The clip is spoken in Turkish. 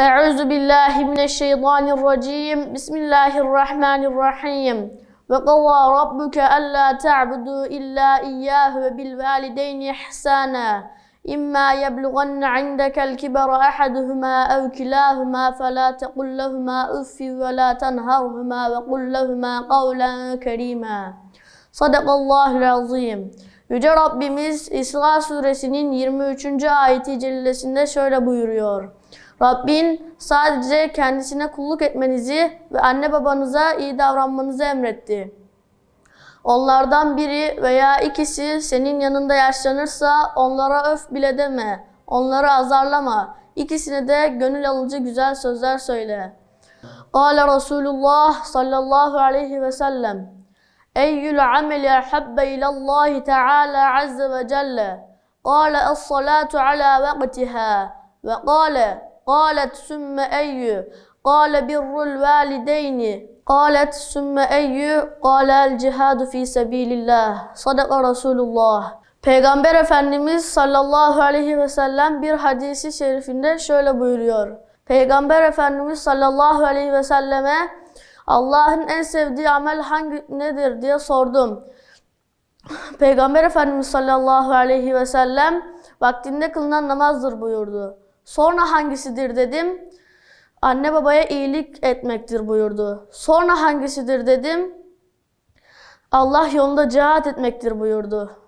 أعوذ بالله من الشيطان الرجيم بسم الله الرحمن الرحيم وقضى ربك ألا تعبدوا إلا إياه وبالوالدين إحسانا إما يبلغن عندك الكبر أحدهما أو كلاهما فلا تقل لهما أف ولا تنهرهما وقل لهما قولا كريما صدق الله العظيم Yüce Rabbimiz İsra suresinin 23. ayeti cellesinde şöyle buyuruyor. Rabbin sadece kendisine kulluk etmenizi ve anne babanıza iyi davranmanızı emretti. Onlardan biri veya ikisi senin yanında yaşlanırsa onlara öf bile deme, onları azarlama. İkisine de gönül alıcı güzel sözler söyle. Kale Resulullah sallallahu aleyhi ve sellem. أي العمل أحب إلى الله تعالى عز وجل قال الصلاة على وقتها وقال قالت ثم أي قال بر الوالدين قالت ثم أي قال الcihadu fi sabilillah sadaka Resulullah Peygamber Efendimiz sallallahu aleyhi ve sellem bir hadisi şerifinde şöyle buyuruyor. Peygamber Efendimiz sallallahu aleyhi ve selleme Allah'ın en sevdiği amel hangi nedir diye sordum. Peygamber Efendimiz sallallahu aleyhi ve sellem vaktinde kılınan namazdır buyurdu. Sonra hangisidir dedim. Anne babaya iyilik etmektir buyurdu. Sonra hangisidir dedim. Allah yolunda cihat etmektir buyurdu.